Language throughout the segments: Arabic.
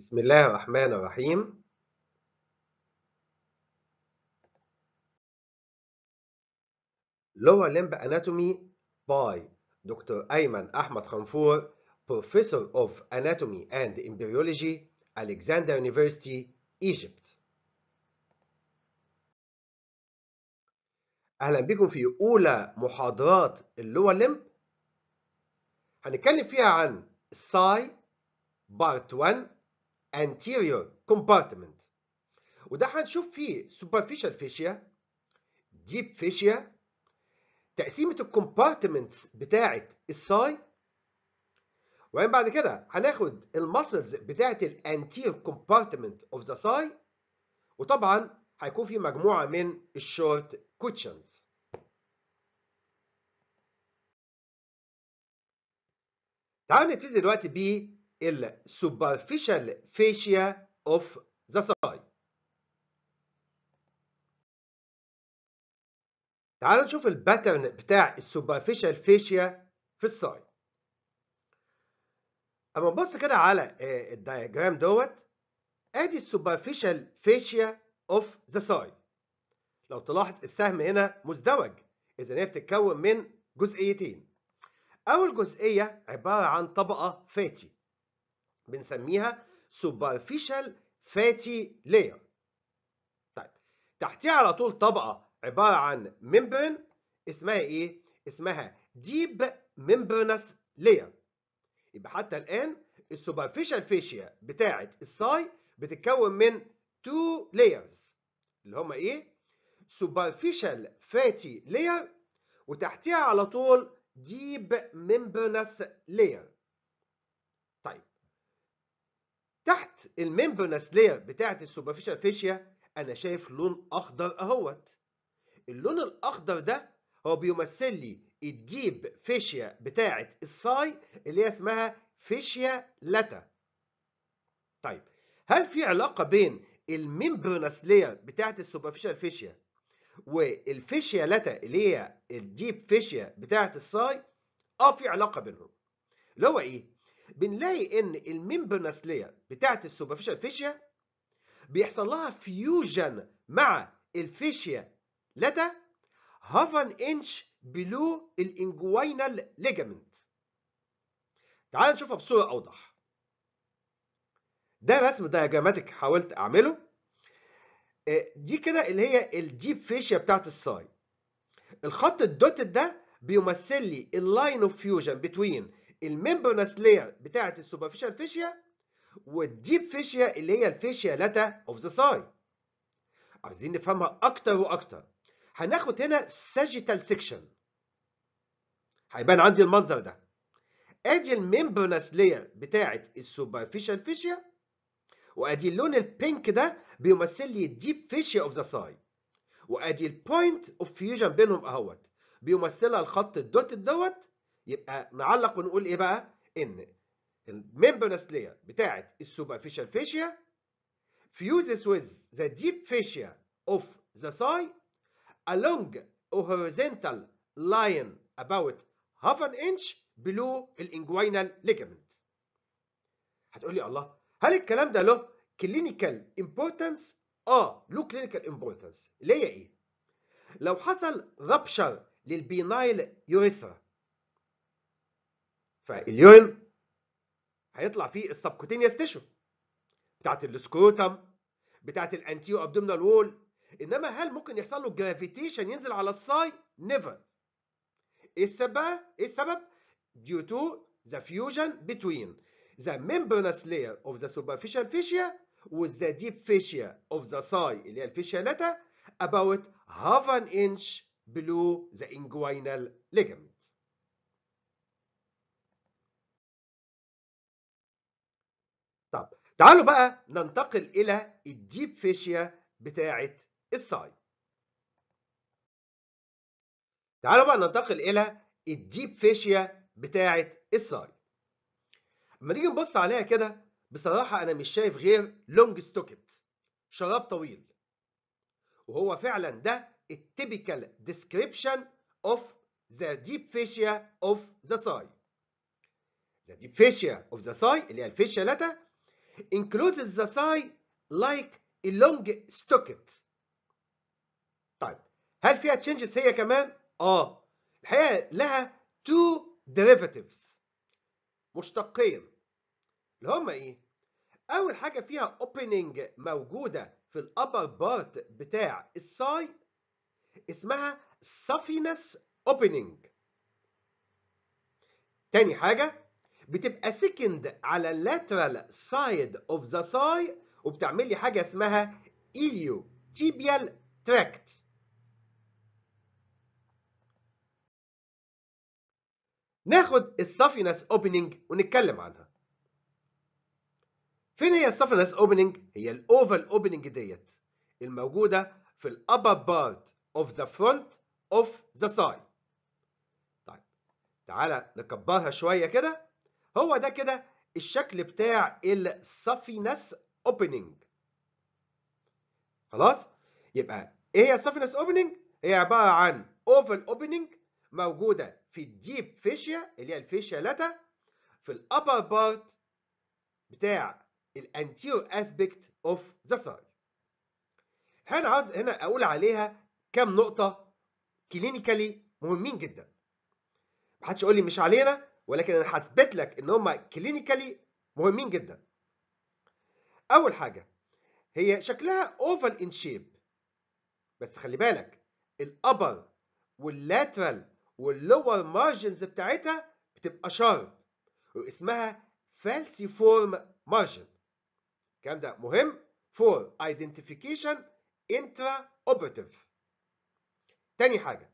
بسم الله الرحمن الرحيم Lower Limb Anatomy by دكتور أيمن أحمد خنفور Professor of Anatomy and Embryology Alexander University Egypt أهلا بكم في أولى محاضرات اللور لمب هنتكلم فيها عن الساي بارت 1 anterior compartment وده هنشوف فيه superficial fascia deep fascia تقسيمة الكومبارتمنتس بتاعة الساي وبعدين بعد كده هناخد المسلز بتاعة الانتير كومبارتمنت اوف ذا ساي وطبعا هيكون في مجموعة من الشورت كوتشنز تعالوا نبتدي دلوقتي ال superficial fascia of the thigh تعالوا نشوف الباترن بتاع superficial fascia في الساي اما نبص كده على آه، الدياجرام دوت ادي superficial fascia of the ساي لو تلاحظ السهم هنا مزدوج اذا هي بتتكون من جزئيتين اول جزئيه عباره عن طبقه فاتي بنسميها superficial fatty layer طيب تحتها على طول طبقة عبارة عن membrane اسمها ايه؟ اسمها deep membranous layer يبقى حتى الآن السوبرفيشال فيشيا بتاعة الساي بتتكون من تو layers اللي هما ايه؟ superficial fatty layer وتحتها على طول deep membranous layer تحت الممبرنس لير بتاعه السوبرفيشال فيشيا انا شايف لون اخضر اهوت اللون الاخضر ده هو بيمثل لي الديب فيشيا بتاعه الساي اللي هي اسمها فيشيا لاتا طيب هل في علاقه بين الممبرنس لير بتاعه السوبرفيشال فيشيا والفيشيا لاتا اللي هي الديب فيشيا بتاعه الساي اه في علاقه بينهم اللي هو ايه بنلاقي ان الممبرناسليه بتاعه السوبرفيشال فيشيا بيحصل لها فيوجن مع الفيشيا لاتا ان انش بلو الانجوينال ليجامنت تعال نشوفها بصوره اوضح ده رسم دياجراماتيك حاولت اعمله آه، دي كده اللي هي الديب فيشيا بتاعت الساي الخط الدوتد ده بيمثل لي اللاين اوف فيوجن بتوين الميمبرنس لير بتاعه السوبرفيشال فيشيا والديب فيشيا اللي هي الفيشيا لاتا اوف ذا ساي عايزين نفهمها اكتر واكتر هناخد هنا ساجيتال سيكشن هيبان عندي المنظر ده ادي الميمبرنس لير بتاعه السوبرفيشال فيشيا وادي اللون البينك ده بيمثل لي الديب فيشيا اوف ذا ساي وادي البوينت اوف فيوجن بينهم اهوت بيمثلها الخط الدوت دوت يبقى نعلق ونقول ايه بقى ان الممبرنس لاير بتاعه السوبرفيشال فيشيا fuses ويز ذا ديب فيشيا اوف ذا ساي along a horizontal line about half an inch below الانجوينال ليجامنت هتقول لي الله هل الكلام ده له كلينيكال امبورتنس اه له كلينيكال امبورتنس ليه ايه لو حصل رابشر للبينايل يوريثرا فاليون هيطلع فيه السبكوتينيوس تيشو بتاعت السكوتم بتاعت الانتيو ابدومينال وول انما هل ممكن يحصل له جرافيتيشن ينزل على الساي نيفر ايه السبب ايه السبب ديو تو ذا فيوجن بتوين ذا ميمبرنس لاير اوف ذا سوبرفيشال فيشيا وذا ديب فيشيا اوف ذا ساي اللي هي الفيشيا لاتا about half an inch below the inguinal ligament تعالوا بقى ننتقل إلى الديب فيشيا بتاعة الساي تعالوا بقى ننتقل إلى الديب فيشيا بتاعة الساي اما نيجي نبص عليها كده بصراحة أنا مش شايف غير لونج ستوكت شراب طويل وهو فعلا ده التيبيكال description of the deep فيشيا of the ساي The deep فيشيا of the ساي اللي هي الفيشيا لاتا includes the thigh like a long stocket طيب هل فيها changes هي كمان؟ اه الحقيقة لها two derivatives مشتقين اللي هما ايه؟ أول حاجة فيها opening موجودة في الأبر بارت بتاع الساي اسمها سافينس opening تاني حاجة بتبقى سكند على lateral side of the thigh وبتعمل لي حاجه اسمها تيبيال tract ناخد السافينس اوبننج ونتكلم عنها فين هي السافينس اوبننج هي الاوفال اوبننج ديت الموجوده في الابر بارت اوف ذا فرونت اوف ذا ساي طيب تعالى نكبرها شويه كده هو ده كده الشكل بتاع السفينس اوبننج خلاص يبقى ايه هي السفينس اوبننج هي عباره عن اوفل اوبننج موجوده في الديب فيشيا اللي هي الفيشيا لاتا في الابر بارت بتاع الانتيرو اسبيكت اوف ذا ساي هنا عاوز هنا اقول عليها كام نقطه كلينيكالي مهمين جدا محدش يقول لي مش علينا ولكن انا هثبت لك ان هم كلينيكالي مهمين جدا اول حاجه هي شكلها اوفال ان شيب بس خلي بالك الابر واللاترال واللور مارجنز بتاعتها بتبقى شارب واسمها فورم مارجن الكلام ده مهم for identification انترا operative تاني حاجه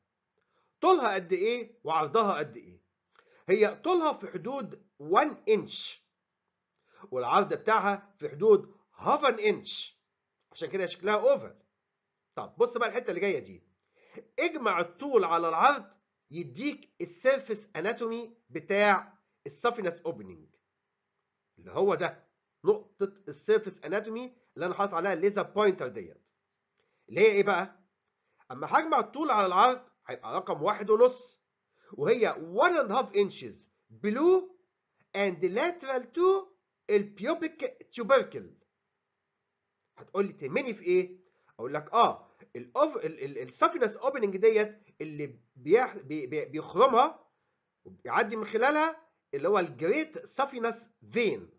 طولها قد ايه وعرضها قد ايه هي طولها في حدود 1 انش والعرض بتاعها في حدود هاف ان انش عشان كده شكلها اوفر طب بص بقى الحته اللي جايه دي اجمع الطول على العرض يديك السيرفس اناتومي بتاع السافينس اوبننج اللي هو ده نقطه السيرفس اناتومي اللي انا حاطط عليها الليزر بوينتر ديت اللي هي ايه بقى اما هجمع الطول على العرض هيبقى رقم واحد ونص وهي 1.5 inches below and lateral to البيوبيك tubercle هتقول لي تهمني في ايه؟ اقول لك اه الساكنس اوبننج ديت اللي بيخرمها وبيعدي من خلالها اللي هو الجريت سافينس فين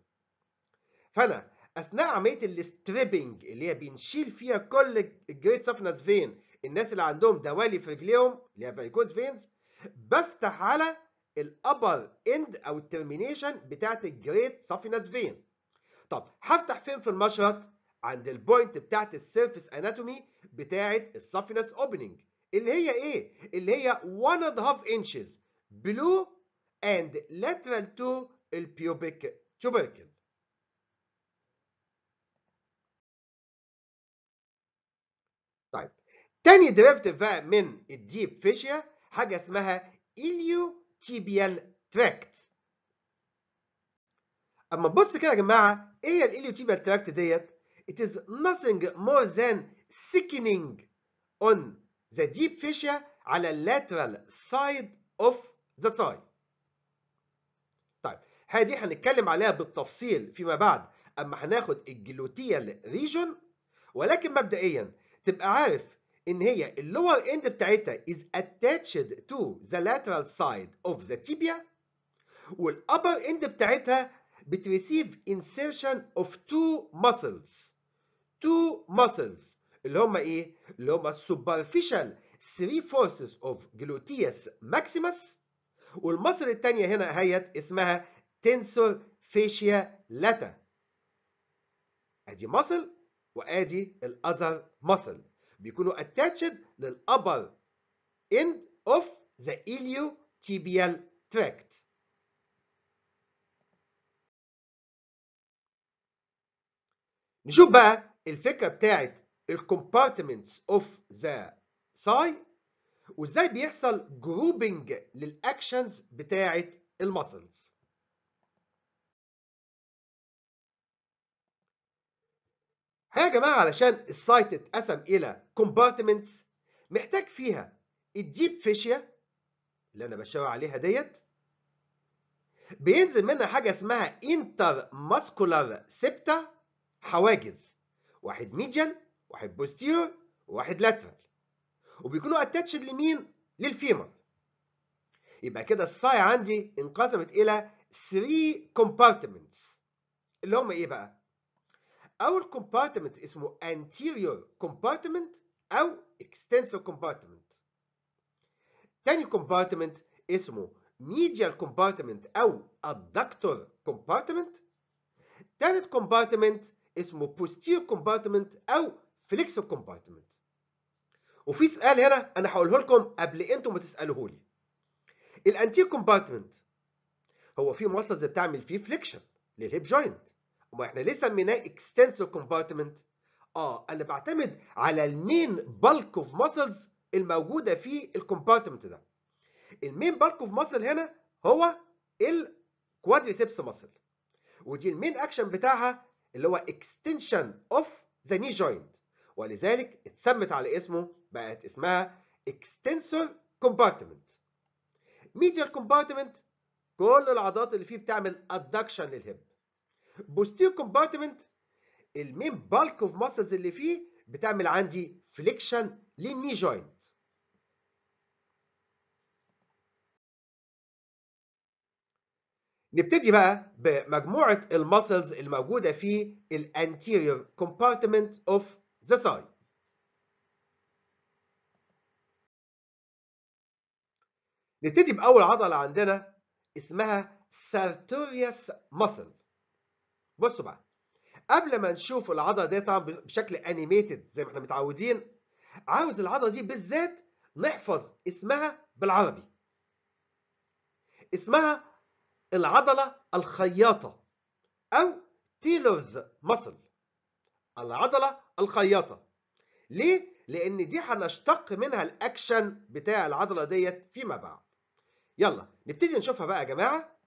فانا اثناء عمليه الستريبنج اللي هي بنشيل فيها كل الجريت سافينس فين الناس اللي عندهم دوالي في رجليهم اللي هي فيريكوز فينز بفتح على الابر اند او termination بتاعت great صافينس فين طب هفتح فين في المشرط عند البوينت بتاعت surface اناتومي بتاعت الصافينس اوبننج اللي هي ايه اللي هي 1 1/2 inches below and lateral to البيوبيك tubercle طيب تاني ديريفتيف بقى من الديب فيشيا حاجة اسمها إليو تيبيال تراكت أما بص كده يا جماعة إيه هي تيبيال تراكت ديت؟ It is nothing more than sickening on the deep fissure على lateral side of the thigh. طيب هذه هنتكلم عليها بالتفصيل فيما بعد أما هناخد الجلوتيال ريجون ولكن مبدئيا تبقى عارف ان هي اللور اند بتاعتها is attached to the lateral side of the tibia والupper end بتاعتها بتريسيف insertion of two muscles two muscles اللي هما ايه؟ اللي هما superficial three forces of gluteus maximus والمصر التانية هنا هيت اسمها tensor fascia lata ادي muscle وادي الاذر muscle بيكونوا اتاتشد للابر end of the iliotibial tract نشوف بقى الفكره بتاعت compartments of the thigh وازاي بيحصل للـ للاكشنز بتاعت المسلز يا جماعه علشان السايت اتقسم الى كومبارتمنتس محتاج فيها الديب فيشيا اللي انا بشاور عليها ديت بينزل منها حاجه اسمها انتر ماسكولار سيبتا حواجز واحد ميديان واحد بوستير وواحد لاترال وبيكونوا اتاتشد لمين للفيمر يبقى كده الساي عندي انقسمت الى 3 كومبارتمنتس اللي هم ايه بقى أو الكومبارتمنت اسمه anterior compartment أو extensor compartment تاني كومبارتمنت اسمه medial compartment أو adductor compartment تالت كومبارتمنت اسمه posterior compartment أو flexor compartment وفي سؤال هنا أنا هقوله لكم قبل أنتم ما تسألوه لي الانتير كومبارتمنت هو في مصل بتعمل فيه فليكشن للهيب جوينت وما احنا ليه سميناه extensor compartment اه انا بعتمد على المين بالك اوف ماسلز الموجوده في الكومبارتمنت ده المين بالك اوف ماسل هنا هو الكوادريسبس ماسل ودي المين اكشن بتاعها اللي هو اكستنشن اوف ذا ني جوينت ولذلك اتسمت على اسمه بقت اسمها اكستنسور كومبارتمنت ميديال كومبارتمنت كل العضلات اللي فيه بتعمل ادكشن للهب posterior كومبارتمنت المين بالك اوف ماسلز اللي فيه بتعمل عندي فليكشن للني جوينت نبتدي بقى بمجموعة المسلز الموجودة في ال anterior compartment of the thigh. نبتدي بأول عضلة عندنا اسمها sartorius muscle. بصوا بقى قبل ما نشوف العضله دي طبعا بشكل انيميتد زي ما احنا متعودين عاوز العضله دي بالذات نحفظ اسمها بالعربي اسمها العضله الخياطه او تيلرز مصل العضله الخياطه ليه لان دي هنشتق منها الاكشن بتاع العضله ديت فيما بعد يلا نبتدي نشوفها بقى يا جماعه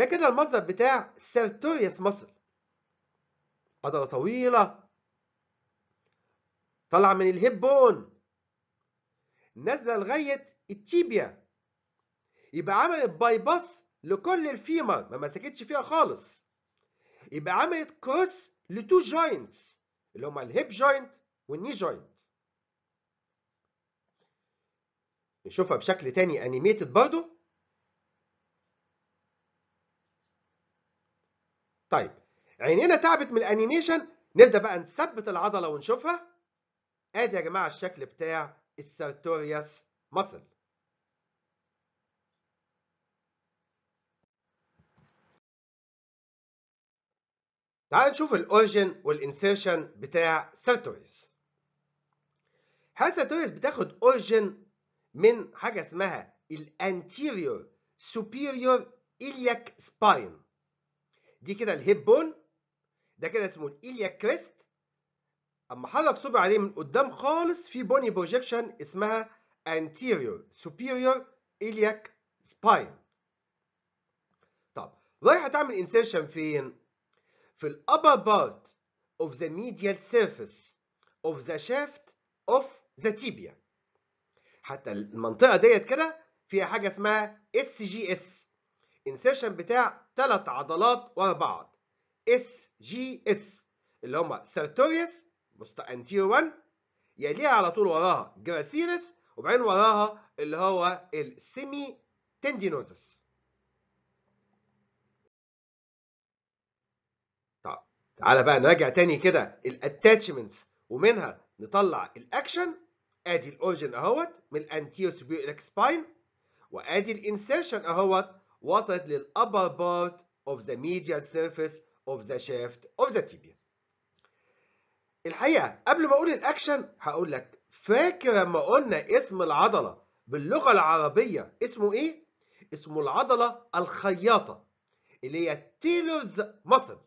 ده كده المصدر بتاع سيرتوريوس مصر عضلة طويلة طالعة من الهيب بون نازلة لغاية التيبيا يبقى عملت باي باس لكل الفيمر ما مسكتش فيها خالص يبقى عملت كروس لتو جوينتس اللي هما الهيب جوينت والني جوينت نشوفها بشكل تاني انيميتد برضه طيب عينينا تعبت من الانيميشن نبدا بقى نثبت العضله ونشوفها ادي يا جماعه الشكل بتاع السرتوريوس ماسل تعال نشوف الاوريجن والانسيرشن بتاع سرتوريوس حاسه سارتوريس بتاخد اوريجن من حاجه اسمها الانتيريور سوبيريور إلياك سباين دي كده الهيب بون ده كده اسمه الإلياك كريست اما حرك صبعي عليه من قدام خالص في بوني بروجكشن اسمها anterior superior iliac spine طب رايح هتعمل insertion فين في الابر بارت of the medial surface of the shaft of the tibia حتى المنطقه ديت كده فيها حاجه اسمها SGS انسيرشن بتاع ثلاث عضلات ورا بعض اس جي اس اللي هما سارتوريوس انتير 1 يليها على طول وراها جراسيلس وبعدين وراها اللي هو السيمي تندينوزس طب تعالى بقى نراجع تاني كده الاتاتشمنتس ومنها نطلع الاكشن ادي الاورجن اهوت من الانتير سبيريك سباين وادي الانسيرشن اهوت وصلت upper part of the medial surface of the shaft of the tibia. الحقيقة قبل ما أقول الأكشن هقول لك فاكر لما قلنا اسم العضلة باللغة العربية اسمه إيه؟ اسمه العضلة الخياطة اللي هي تيلرز ماسل.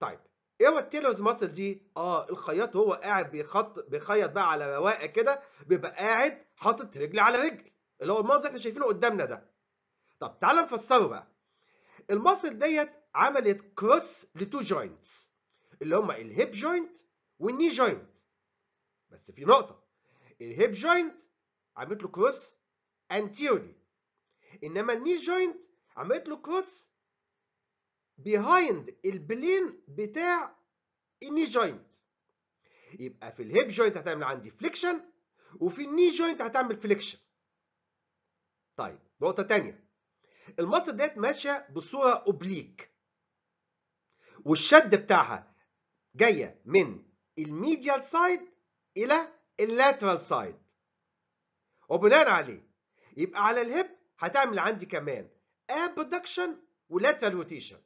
طيب إيه هو التيلرز ماسل دي؟ آه الخياط هو قاعد بيخط بيخيط بقى على رواقة كده بيبقى قاعد حاطط رجل على رجل اللي هو المنظر اللي إحنا شايفينه قدامنا ده. طب تعالى نفسره بقى المصل ديت عملت كروس لتو جوينتس اللي هما الهيب جوينت والني جوينت بس في نقطه الهيب جوينت عملت له كروس انتيرلي انما الني جوينت عملت له كروس بيهايند البلين بتاع الني جوينت يبقى في الهيب جوينت هتعمل عندي فليكشن وفي الني جوينت هتعمل فليكشن طيب نقطه ثانيه المصل ديت ماشيه بصوره اوبليك والشد بتاعها جايه من الميديال سايد الى اللاترال سايد وبناء عليه يبقى على الهب هتعمل عندي كمان ابدكشن ولاترال روتيشن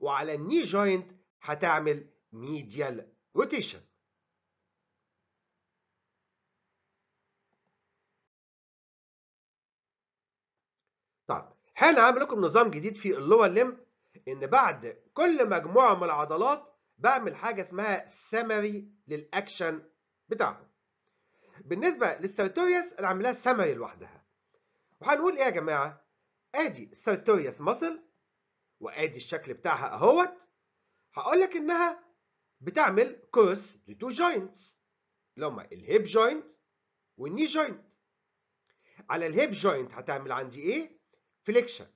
وعلى الني جوينت هتعمل ميديال روتيشن عامل لكم نظام جديد في اللور لم ان بعد كل مجموعه من العضلات بعمل حاجه اسمها سمري للاكشن بتاعهم بالنسبه للسرتوريس انا عاملها سمري لوحدها وهنقول ايه يا جماعه ادي سرتوريس ماسل وادي الشكل بتاعها اهوت هقول لك انها بتعمل كورس لتو جوينتس اللي هما الهيب جوينت والني جوينت على الهيب جوينت هتعمل عندي ايه flexion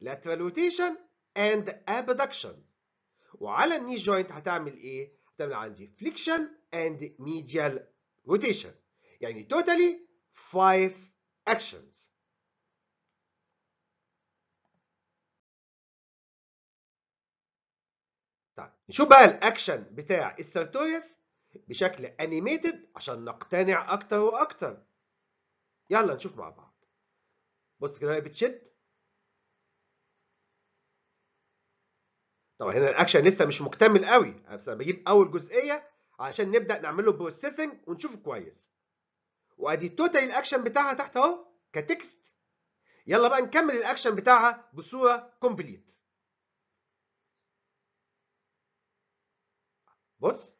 lateral rotation and abduction وعلى الني جوينت هتعمل ايه هتعمل عندي flexion and medial rotation يعني totally 5 actions طيب نشوف بقى الاكشن بتاع السيرتوريس بشكل انيميتد عشان نقتنع اكتر واكتر يلا نشوف مع بعض بص كده هي بتشد طبعا هنا الاكشن لسه مش مكتمل قوي بس انا بجيب اول جزئيه عشان نبدا نعمل له بروسيسنج ونشوفه كويس وادي توتال الاكشن بتاعها تحت اهو كتكست يلا بقى نكمل الاكشن بتاعها بصوره كومبليت بص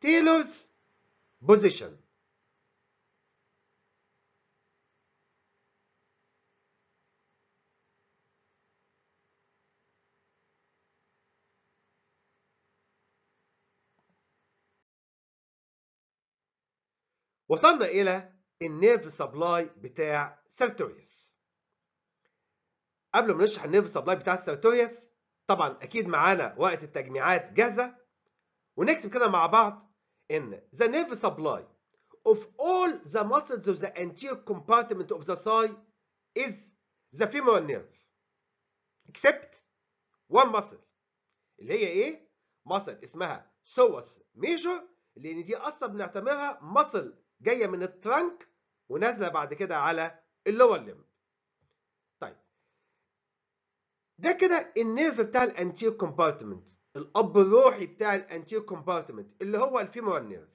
تيلوز بوزيشن وصلنا إلى النيرف سبلاي بتاع سارتوريوس قبل ما نشرح النيرف سبلاي بتاع سارتوريوس طبعا أكيد معانا وقت التجميعات جاهزة ونكتب كده مع بعض إن the nerve supply of all the muscles of the anterior compartment of the thigh is the femoral nerve except one muscle اللي هي إيه؟ muscle اسمها psoas major لأن دي أصلا بنعتبرها muscle جايه من الترنك ونازله بعد كده على اللور ليمب طيب ده كده النيرف بتاع الانتير كومبارتمنت الاب الروحي بتاع الانتير كومبارتمنت اللي هو الفيمورال نيرف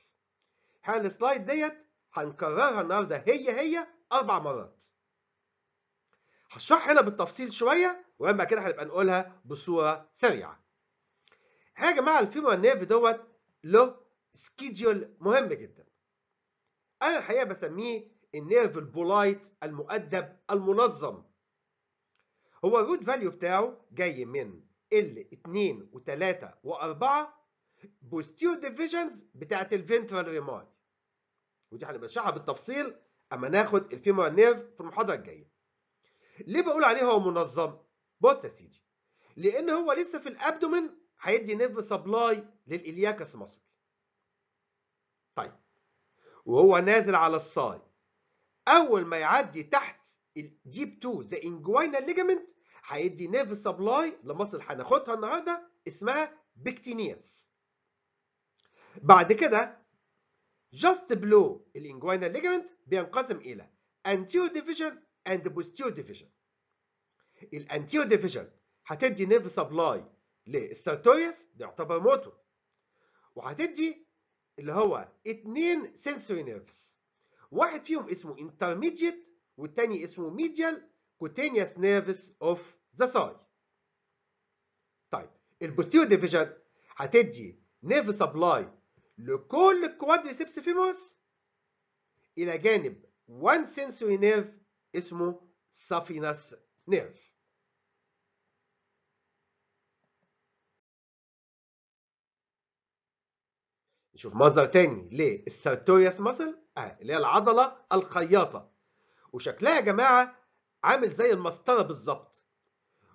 السلايد ديت هنكررها النهارده هي هي اربع مرات هشرح هنا بالتفصيل شويه ولما كده هنبقى نقولها بصوره سريعه حاجه مع الفيمورال نيرف دوت له سكيدجول مهم جدا أنا الحقيقة بسميه النيرف البولايت المؤدب المنظم هو الروت فاليو بتاعه جاي من ال 2 و3 و4 بوستير ديفيجنز بتاعت الفنترال ريماي ودي هنبشرحها بالتفصيل اما ناخد الفيمورال نيرف في المحاضره الجايه ليه بقول عليه هو منظم بص يا سيدي لان هو لسه في الابدومن هيدي نيرف سبلاي للالياكس مصري وهو نازل على الصاي اول ما يعدي تحت الديب 2 ذا انجوينا ليجمنت هيدي نيرف سبلاي لمصل هناخدها النهارده اسمها بكتينياس بعد كده جاست بلو الانجوينا ليجمنت بينقسم الى انتيو ديفيجن اند بوستيو ديفيجن الانتيو ديفيجن هتدي نيرف سبلاي للسرتويس ده يعتبر موتور وهتدي اللي هو اتنين سنسوري نيرفز واحد فيهم اسمه انترميديت والتاني اسمه ميديال كوتينيوس نيرفز اوف ذا thigh طيب البوستيريور ديفيجن هتدي نيرف سبلاي لكل الكوادريسبس فيموس الى جانب وان سنسوري نيرف اسمه سافينس نيرف شوف مصدر تاني للسارتوريوس ماسل اه اللي هي العضله الخياطه وشكلها يا جماعه عامل زي المسطره بالظبط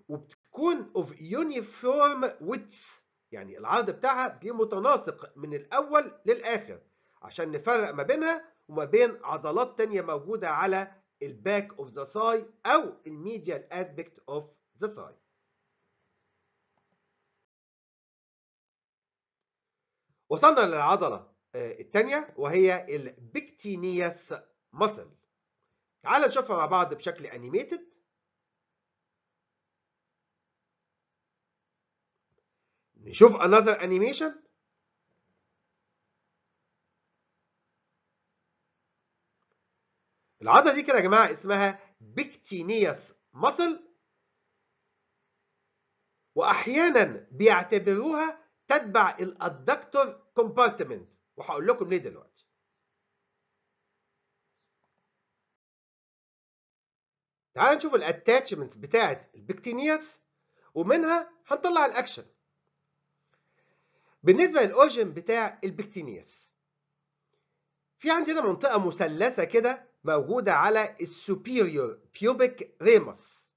وبتكون اوف يونيفورم ويتس يعني العرض بتاعها دي متناسق من الاول للاخر عشان نفرق ما بينها وما بين عضلات تانية موجوده على الباك اوف ذا ساي او الميديال اسبكت اوف ذا ساي وصلنا للعضلة آه، الثانية وهي البكتينيس ماسل تعال نشوفها مع بعض بشكل انيميتد نشوف another animation العضله دي كده يا جماعه اسمها بكتينيس ماسل واحيانا بيعتبروها تتبع الادكتور كومبارتمنت وهقول لكم ليه دلوقتي تعالوا نشوف الاتاتشمنت بتاعه البكتينياس ومنها هنطلع الاكشن بالنسبه للاوجن بتاع البكتينياس في عندنا منطقه مثلثه كده موجوده على السوبيريور بيوبيك ريموس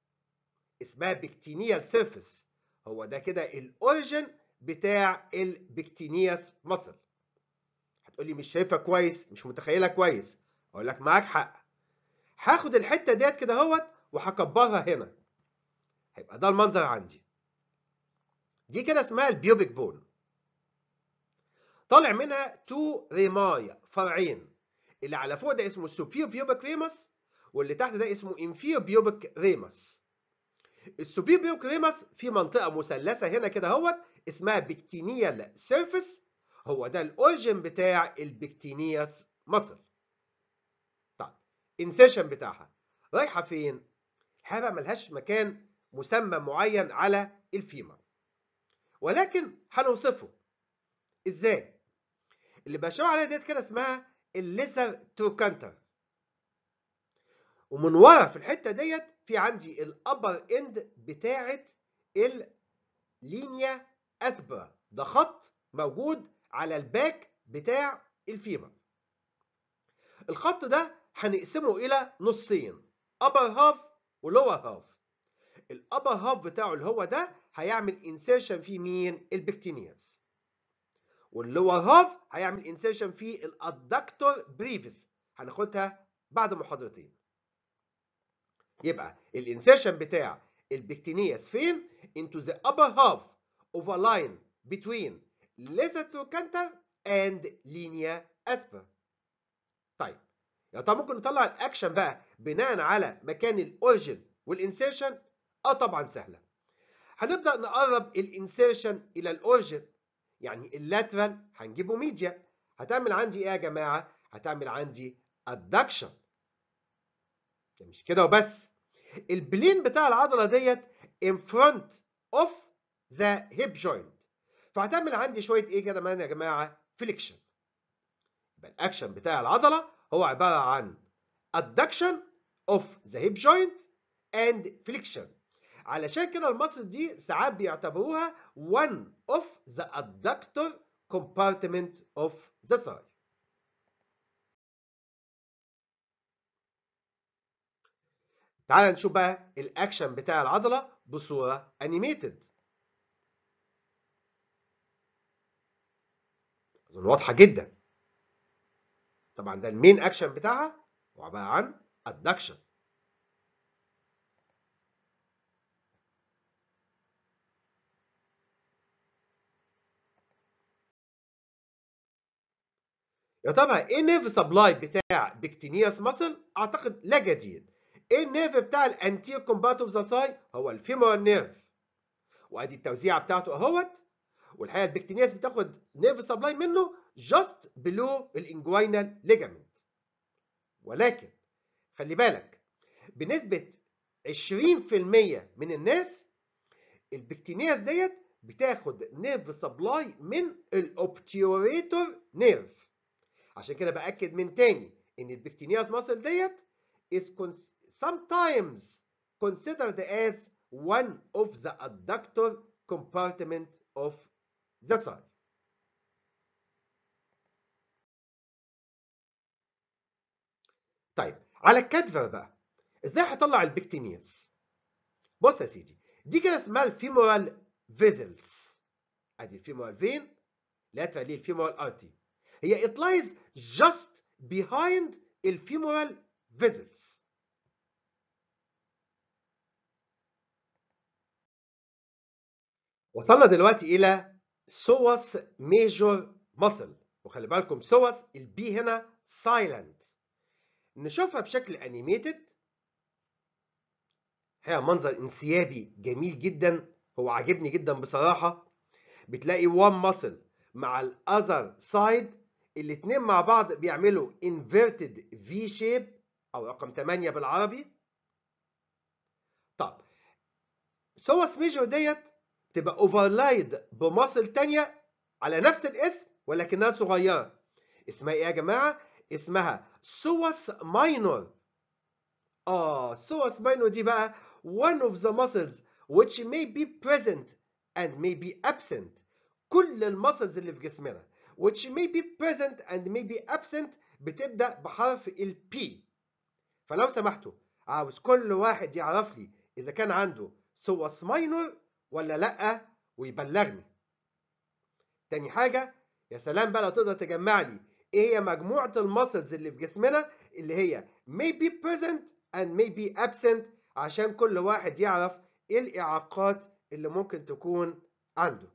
اسمها بكتينيال سيرفيس هو ده كده الاوريجن بتاع البكتينياس مصر هتقول لي مش شايفها كويس مش متخيلها كويس اقول لك معاك حق هاخد الحته ديت كده اهوت وهكبرها هنا هيبقى ده المنظر عندي دي كده اسمها البيوبيك بون طالع منها تو ريمايا فرعين اللي على فوق ده اسمه السوبيو بيوبيك ريمس واللي تحت ده اسمه انفيو بيوبيك ريمس السوبيريور كريمس في منطقه مثلثه هنا كده هوت اسمها بكتينيال سيرفيس هو ده الاورجن بتاع البكتينياس مصر طيب انسيشن بتاعها رايحه فين حاجة ملهاش مكان مسمى معين على الفيمر ولكن هنوصفه ازاي اللي بشرح عليها ديت كده اسمها الليزر توكانتر ومن ورا في الحته ديت في عندي الابر اند بتاعه اللينيا اسبرا ده خط موجود على الباك بتاع الفيمر الخط ده هنقسمه الى نصين upper half ولور half الابر هاف بتاعه اللي هو ده هيعمل انسيرشن في مين البكتينياس واللور هاف هيعمل انسيرشن في الادكتور بريفيس هناخدها بعد محاضرتين يبقى الانسيرشن بتاع البكتينياس فين؟ into the upper half of a line between canter and linear asper. طيب يا ترى ممكن نطلع الاكشن بقى بناء على مكان الاوريجن والانسيرشن؟ اه طبعا سهله. هنبدا نقرب الانسيرشن الى الاوريجن يعني اللاترال هنجيبه ميديا هتعمل عندي ايه يا جماعه؟ هتعمل عندي ادكشن. يعني مش كده وبس البلين بتاع العضله ديت in front of the hip joint فهتعمل عندي شويه ايه كده كمان يا جماعه فليكشن يبقى الاكشن بتاع العضله هو عباره عن adduction of the hip joint and flexion علشان كده المصل دي ساعات بيعتبروها one of the adductor compartment of the thigh تعال نشوف بقى الاكشن بتاع العضله بصوره انيميتد اظن واضحه جدا طبعا ده المين اكشن بتاعها وعباره عن ادكشن يا طبعا ايه نيرف سبلاي بتاع بكتينياس ماسل اعتقد لا جديد ايه النيرف بتاع الانتير كومبات اوف ذا ساي هو الفيمورال نيرف وادي التوزيعه بتاعته اهوت والحقيقه البكتينياس بتاخد نيرف سبلاي منه جاست بلو الانجوينال ليجامنت ولكن خلي بالك بنسبه 20% من الناس البكتينياس ديت بتاخد نيرف سبلاي من الاوبتيوريتور نيرف عشان كده باكد من تاني ان البكتينياس ماسل ديت is considered sometimes considered as one of the adductor compartment of the thigh. طيب على الكادفر بقى ازاي هطلع البكتينيز؟ بص يا سيدي دي كده اسمها الفيمورال فيزلز ادي الفيمورال فين لاترال ليه الفيمورال ارتي هي it lies just behind الفيمورال فيزلز وصلنا دلوقتي الى سوس ميجور ماسل وخلي بالكم سوس البي هنا سايلنت نشوفها بشكل انيميتد هي منظر انسيابي جميل جدا هو عاجبني جدا بصراحه بتلاقي وان ماسل مع الاذر سايد الاتنين مع بعض بيعملوا انفيرتد في شيب او رقم 8 بالعربي طب سوس ميجور ديت تبقى اوفرلايد بمصل تانية على نفس الاسم ولكنها صغيرة اسمها ايه يا جماعة؟ اسمها سوس ماينور اه سوس ماينور دي بقى one of the muscles which may be present and may be absent كل المسلز اللي في جسمنا which may be present and may be absent بتبدأ بحرف ال P فلو سمحتوا عاوز كل واحد يعرف لي إذا كان عنده سوس ماينور ولا لأ ويبلغني تاني حاجة يا سلام بقى لو تقدر تجمع لي ايه هي مجموعة المسلز اللي في جسمنا اللي هي may be present and may be absent عشان كل واحد يعرف ايه الإعاقات اللي ممكن تكون عنده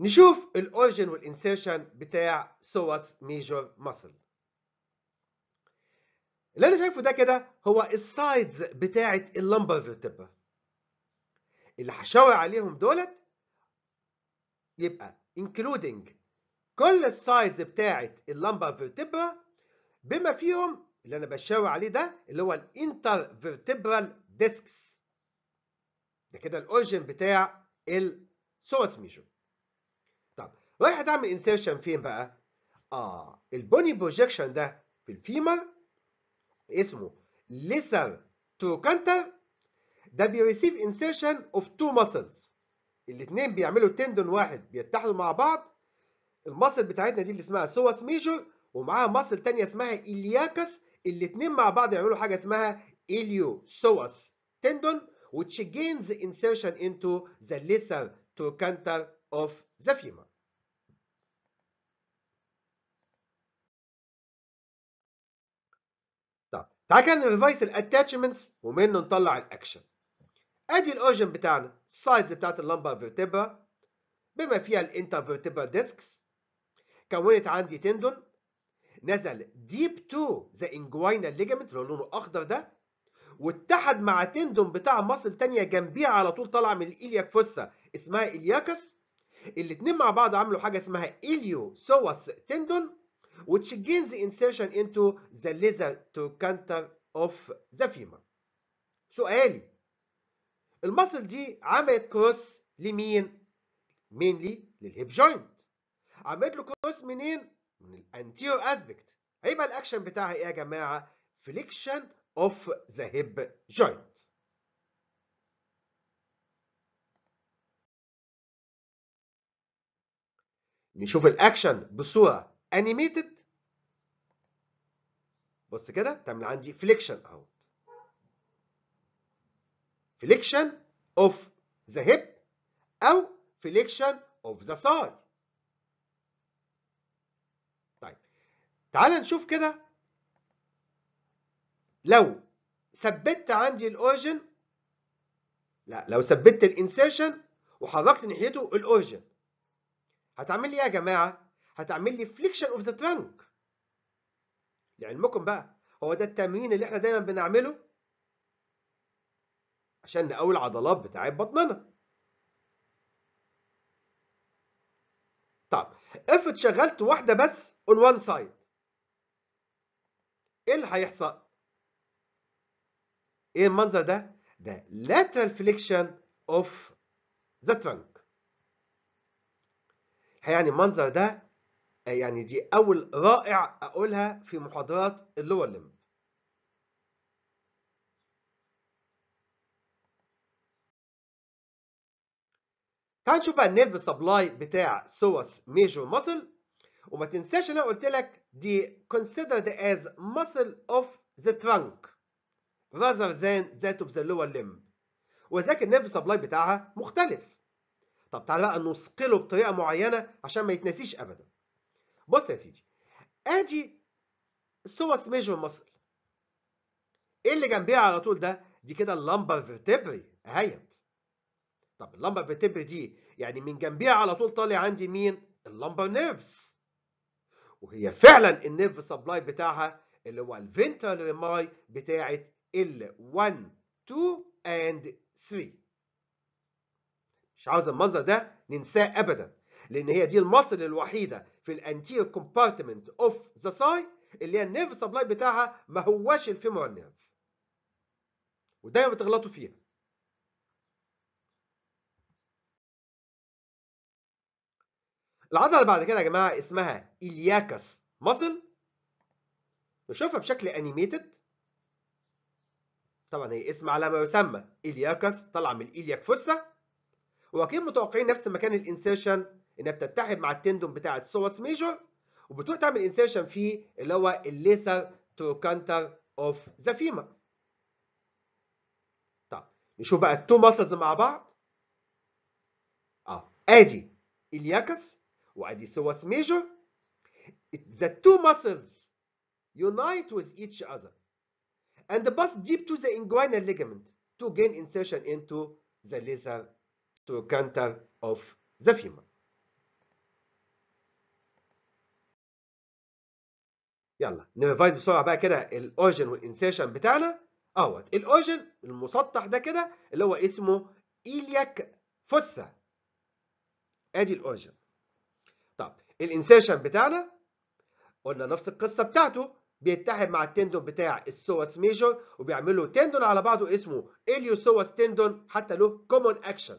نشوف الاوريجن والانسيرشن بتاع سوس ميجور ماسل اللي انا شايفه ده كده هو السايدز بتاعه اللمبر فيرتبرا اللي هشاور عليهم دولت يبقى including كل السايدز بتاعه اللمبر فيرتبرا بما فيهم اللي انا بشاور عليه ده اللي هو الانترفيرتبرال ديسكس ده كده الاوريجن بتاع السورس ميجو طب رايح اعمل انسيرشن فين بقى اه البوني بروجكشن ده في الفيمر اسمه lesser trochanter ده بيريسيف insertion of two muscles الاثنين بيعملوا تندون واحد بيتحدوا مع بعض المصل بتاعتنا دي اللي اسمها سوس ميجور ومعاها مصل تانية اسمها الياكس الاثنين مع بعض يعملوا حاجة اسمها اليو سوس تندون which gains insertion into the lesser trochanter of the femur طب تعال كده نريفايز الاتاتشمنتس ومنه نطلع الاكشن ادي الاوجن بتاعنا السايدز بتاعت اللمبر فيرتبرا بما فيها فيرتبرا ديسكس كونت عندي تندون نزل ديب تو ذا انجوينا ليجمنت اللي هو لونه اخضر ده واتحد مع تندون بتاع مصل تانية جنبيه على طول طالعه من الإلياك فوسه اسمها إلياكس الاتنين مع بعض عملوا حاجة اسمها إليو سوس تندون which gains insertion into the to canter of the femur. سؤالي المصل دي عملت كروس لمين؟ mainly للهيب جوينت عملت له كروس منين؟ من الانتيرو اسبكت هيبقى الاكشن بتاعها ايه يا جماعه؟ فليكشن اوف ذا هيب جوينت نشوف الاكشن بصوره animated بص كده تعمل عندي flexion اهو flexion of the hip او flexion of the thigh طيب تعال نشوف كده لو ثبتت عندي الاوجن لا لو ثبتت الانسيشن وحركت ناحيته الاوجن هتعمل لي ايه يا جماعه هتعمل لي فليكشن اوف ذا ترانك لعلمكم بقى هو ده التمرين اللي احنا دايما بنعمله عشان نقوي العضلات بتاعت بطننا طب افرض شغلت واحده بس اون وان سايد ايه اللي هيحصل ايه المنظر ده ده lateral flexion of the trunk يعني المنظر ده يعني دي أول رائع أقولها في محاضرات اللور ليمب تعال نشوف بقى النيرف سبلاي بتاع سوس ميجور ماسل وما تنساش انا قلت لك دي considered as muscle of the trunk rather than that of the lower limb وذاك النيرف سبلاي بتاعها مختلف طب تعال بقى نثقله بطريقه معينه عشان ما يتنسيش ابدا بص يا سيدي ادي السوس ميجور ماسل ايه اللي جنبيها على طول ده دي كده اللمبر فيرتبري اهيت طب اللمبر فيرتبري دي يعني من جنبيها على طول طالع عندي مين اللمبر نيرفز وهي فعلا النيرف سبلاي بتاعها اللي هو الفنترال ريماي بتاعه ال 1 2 اند 3 مش عاوز المنظر ده ننساه ابدا لان هي دي المصل الوحيده في الانتير كومبارتمنت اوف ذا ساي اللي هي النيرف سبلاي بتاعها ما هوش الفيمورال نيرف ودايما بتغلطوا فيها العضله اللي بعد كده يا جماعه اسمها الياكس ماسل نشوفها بشكل انيميتد طبعا هي اسم على ما يسمى الياكس طالعه من الالياك فوسه واكيد متوقعين نفس مكان الانسيرشن انها بتتحد مع التندون بتاعه السوس ميجور وبتروح تعمل انسيرشن فيه اللي هو الليسر تروكانتر اوف ذا فيما طب نشوف بقى التو ماسلز مع بعض اه ادي الياكس وادي سوس ميجور the two muscles unite with each other and pass deep to the inguinal ligament to gain insertion into the lesser trochanter of the femur. يلا نرفايز بسرعه بقى كده الاوجن والانسيشن بتاعنا اهوت الاوجن المسطح ده كده اللي هو اسمه ايلياك فوسا ادي الاوجن طب الانسيشن بتاعنا قلنا نفس القصه بتاعته بيتحد مع التندون بتاع السوس ميجور وبيعملوا تندون على بعضه اسمه اليوسوس تندون حتى له كومون اكشن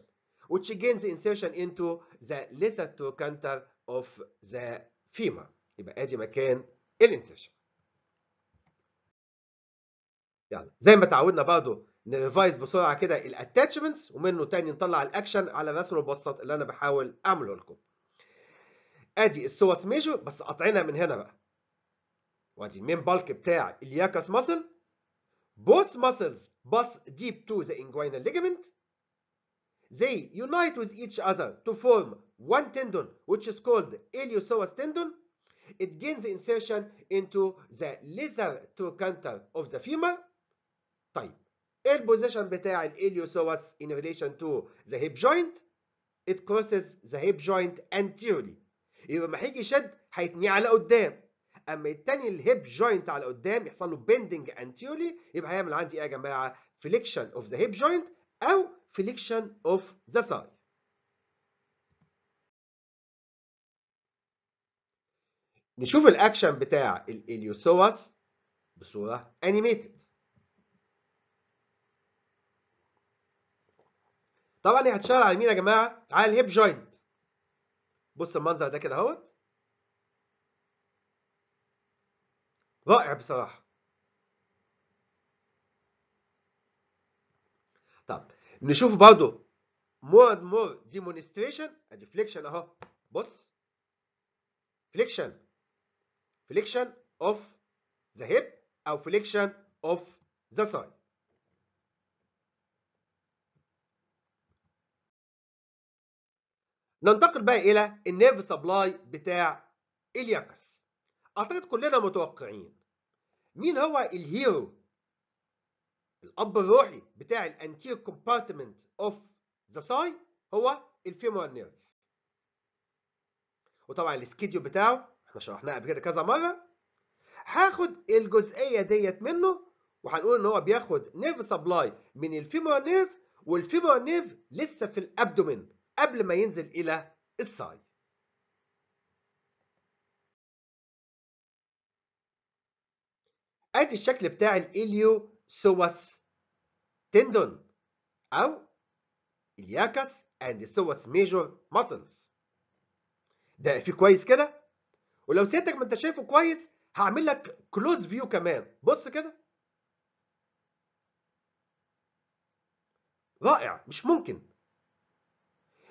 which gains insertion into the lesser trochanter of the femur يبقى ادي مكان إيه الانسيرشن يلا زي ما تعودنا برضه نريفايز بسرعه كده الاتاتشمنتس ومنه تاني نطلع الاكشن على الرسم المبسط اللي انا بحاول اعمله لكم ادي السوس ميجر بس قطعنا من هنا بقى وادي المين بالك بتاع الياكس ماسل both muscles pass deep to the inguinal ligament they unite with each other to form one tendon which is called iliopsoas tendon it gains insertion into the lesser trochanter of the femur طيب ايه البوزيشن بتاع الاليوسوس in relation to the hip joint it crosses the hip joint anteriorly يبقى ما هيجي يشد هيتنيه على قدام اما التاني الهيب جوينت على قدام يحصل له بيندنج anteriorly يبقى هيعمل عندي ايه يا جماعه فليكشن اوف ذا هيب جوينت او فليكشن اوف ذا سايد نشوف الاكشن بتاع الاليوسوس بصوره انيميتد طبعا هي هتشتغل على مين يا جماعه على الهيب جوينت بص المنظر ده كده اهوت رائع بصراحه طب نشوف برضو مور اند مور ديمونستريشن ادي فليكشن اهو بص فليكشن فليكشن اوف ذا هيب او فليكشن اوف ذا ساي ننتقل بقى الى النيرف سبلاي بتاع الياكس اعتقد كلنا متوقعين مين هو الهيرو الاب الروحي بتاع الانتير كومبارتمنت اوف ذا ساي هو الفيمورال نيرف وطبعا السكيديو بتاعه احنا شرحناها قبل كده كذا مره هاخد الجزئيه ديت منه وهنقول ان هو بياخد نيرف سبلاي من الفيمورال نيرف والفيمورال نيرف لسه في الابدومين قبل ما ينزل الى الساي ادي الشكل بتاع سوس تندون او الياكس اند سوس ميجور ماسلز ده في كويس كده ولو سيادتك ما انت شايفه كويس هعمل لك كلوز فيو كمان بص كده رائع مش ممكن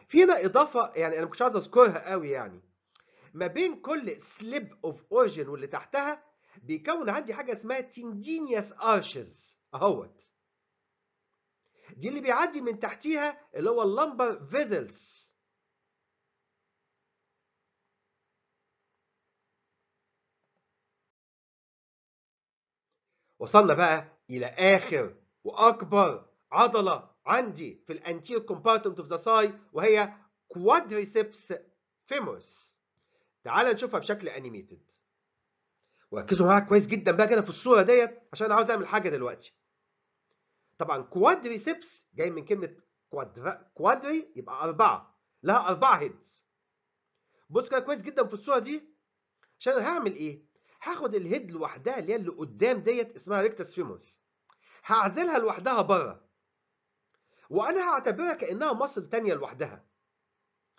في هنا اضافه يعني انا ما كنتش عايز اذكرها قوي يعني ما بين كل سليب اوف اوريجن واللي تحتها بيكون عندي حاجه اسمها تندينيوس ارشز اهوت دي اللي بيعدي من تحتيها اللي هو اللمبر فيزلز وصلنا بقى الى اخر واكبر عضله عندي في الانتير كومبارتمنت اوف ذا ساي وهي كوادريسبس فيموس تعال نشوفها بشكل انيميتد وركزوا معايا كويس جدا بقى كده في الصوره ديت عشان انا عاوز اعمل حاجه دلوقتي طبعا كوادريسبس جاي من كلمه كوادرا كوادري يبقى اربعه لها اربعه هيدز بص كده كويس جدا في الصوره دي عشان هعمل ايه هاخد الهيد لوحدها اللي هي اللي قدام ديت اسمها ريكتس فيموس هعزلها لوحدها بره وانا هعتبرها كانها مصل تانية لوحدها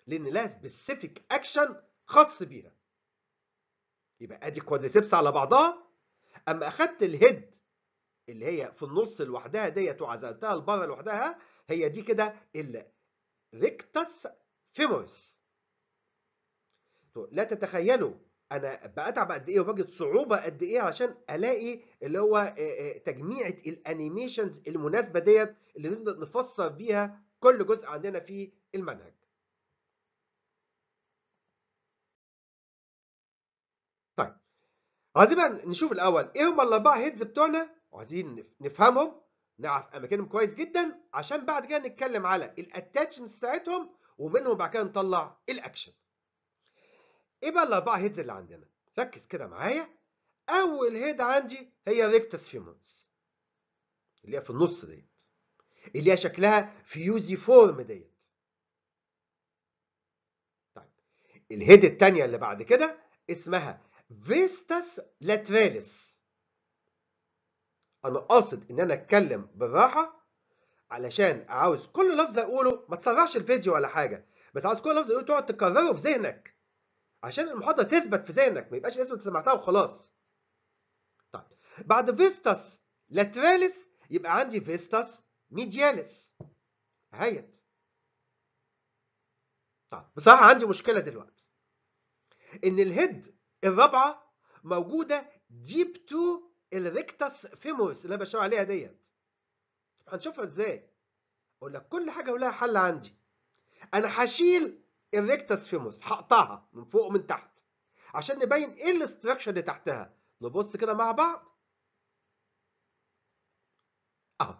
لان لها سبيسيفيك اكشن خاص بيها يبقى ادي كوادريسبس على بعضها اما اخدت الهيد اللي هي في النص لوحدها ديت وعزلتها لبره لوحدها هي دي كده الريكتس فيموس لا تتخيلوا انا بتعب قد ايه وبجد صعوبه قد ايه علشان الاقي اللي هو تجميعه الانيميشنز المناسبه ديت اللي نقدر نفسر بيها كل جزء عندنا في المنهج طيب عايزين نشوف الاول ايه هم الاربعه هيدز بتوعنا وعايزين نفهمهم نعرف اماكنهم كويس جدا عشان بعد كده نتكلم على الاتاتشمنتس بتاعتهم ومنهم بعد كده نطلع الاكشن ايه بقى الاربعه هيدز اللي عندنا ركز كده معايا اول هيد عندي هي ريكتس فيمونس اللي هي في النص ديت اللي هي شكلها فيوزي فورم ديت طيب الهيد التانية اللي بعد كده اسمها فيستاس لاتراليس انا قاصد ان انا اتكلم بالراحه علشان عاوز كل لفظ اقوله ما تسرعش الفيديو ولا حاجه بس عاوز كل لفظ اقوله تقعد تكرره في ذهنك عشان المحاضره تثبت في ذهنك ما يبقاش الاسم سمعتها وخلاص طيب بعد فيستاس لاتراليس يبقى عندي فيستاس ميدياليس هيت طيب بصراحه عندي مشكله دلوقتي ان الهيد الرابعه موجوده ديب تو الريكتاس فيمورس اللي انا بشاور عليها ديت هنشوفها ازاي اقول لك كل حاجه ولها حل عندي انا هشيل الريكتس فيموس هقطعها من فوق ومن تحت عشان نبين ايه الاستراكشر اللي تحتها نبص كده مع بعض اهو